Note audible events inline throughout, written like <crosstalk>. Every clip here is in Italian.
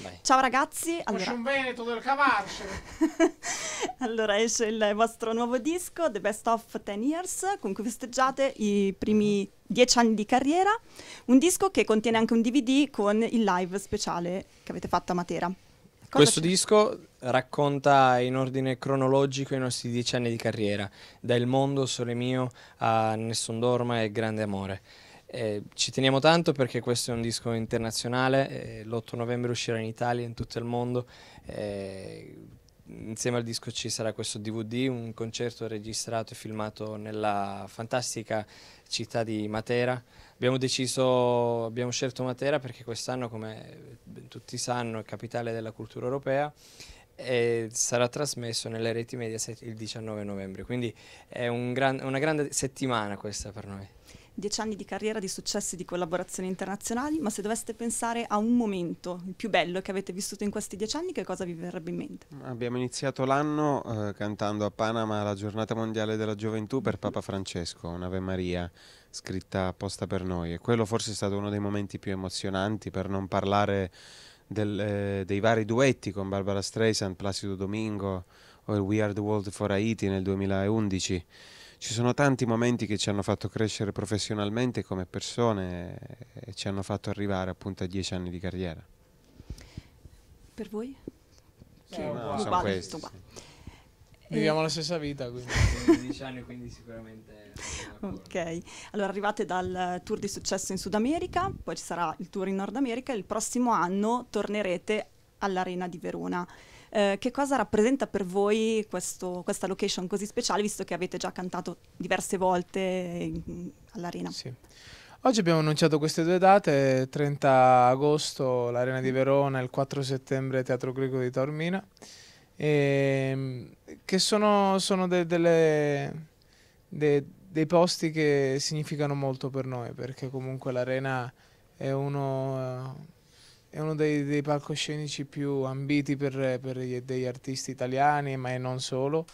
Vai. Ciao ragazzi. Allora... un veneto del cavarcelo. <laughs> allora esce il vostro nuovo disco, The Best of Ten Years, con cui festeggiate i primi mm-hmm. dieci anni di carriera. Un disco che contiene anche un DVD con il live speciale che avete fatto a Matera. Cosa Questo c'è? disco racconta in ordine cronologico i nostri dieci anni di carriera, da Il mondo, Sole mio a Nessun dorma e Grande amore. Eh, ci teniamo tanto perché questo è un disco internazionale, eh, l'8 novembre uscirà in Italia, in tutto il mondo. Eh, insieme al disco ci sarà questo DVD, un concerto registrato e filmato nella fantastica città di Matera. Abbiamo deciso, abbiamo scelto Matera perché quest'anno, come tutti sanno, è capitale della cultura europea e sarà trasmesso nelle reti media il 19 novembre, quindi è un gran, una grande settimana questa per noi dieci anni di carriera, di successi, di collaborazioni internazionali, ma se doveste pensare a un momento, il più bello che avete vissuto in questi dieci anni, che cosa vi verrebbe in mente? Abbiamo iniziato l'anno eh, cantando a Panama la giornata mondiale della gioventù per mhm. Papa Francesco, un'Ave Maria scritta apposta per noi e quello forse è stato uno dei momenti più emozionanti per non parlare del, eh, dei vari duetti con Barbara Streisand, Placido Domingo o il We Are the World for Haiti nel 2011 ci sono tanti momenti che ci hanno fatto crescere professionalmente come persone e ci hanno fatto arrivare appunto a dieci anni di carriera. Per voi? Che no, no, sono questi. Sì. Eh, Viviamo la stessa vita, quindi. 15 anni, quindi sicuramente... ok, allora arrivate dal tour di successo in Sud America, poi ci sarà il tour in Nord America il prossimo anno tornerete all'Arena di Verona. Eh, che cosa rappresenta per voi questo, questa location così speciale, visto che avete già cantato diverse volte in, all'Arena? Sì. Oggi abbiamo annunciato queste due date, 30 agosto l'Arena di Verona e il 4 settembre Teatro Greco di Taormina, e, ehm, che sono, sono de, delle, de, dei posti che significano molto per noi, perché comunque l'Arena è uno è uno dei, dei, palcoscenici più ambiti per, per degli artisti italiani, ma non solo.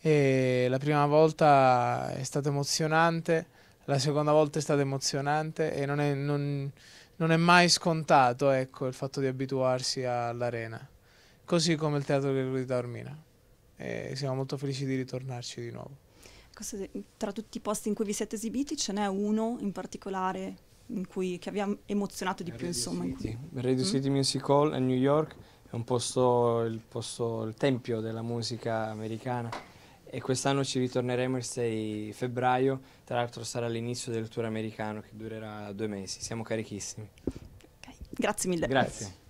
E la prima volta è stata emozionante, la seconda volta è stata emozionante e non è, non, non è mai scontato ecco, il fatto di abituarsi all'arena, così come il Teatro Gregorio di Taormina. E siamo molto felici di ritornarci di nuovo. Tra tutti i posti in cui vi siete esibiti ce n'è uno in particolare in cui, che vi emozionato di più, Radio insomma. City. Cui... Radio mm? City Music Hall a New York è un posto il, posto, il tempio della musica americana e quest'anno ci ritorneremo il 6 febbraio, tra l'altro sarà l'inizio del tour americano che durerà due mesi, siamo carichissimi. Okay. Grazie mille. Grazie.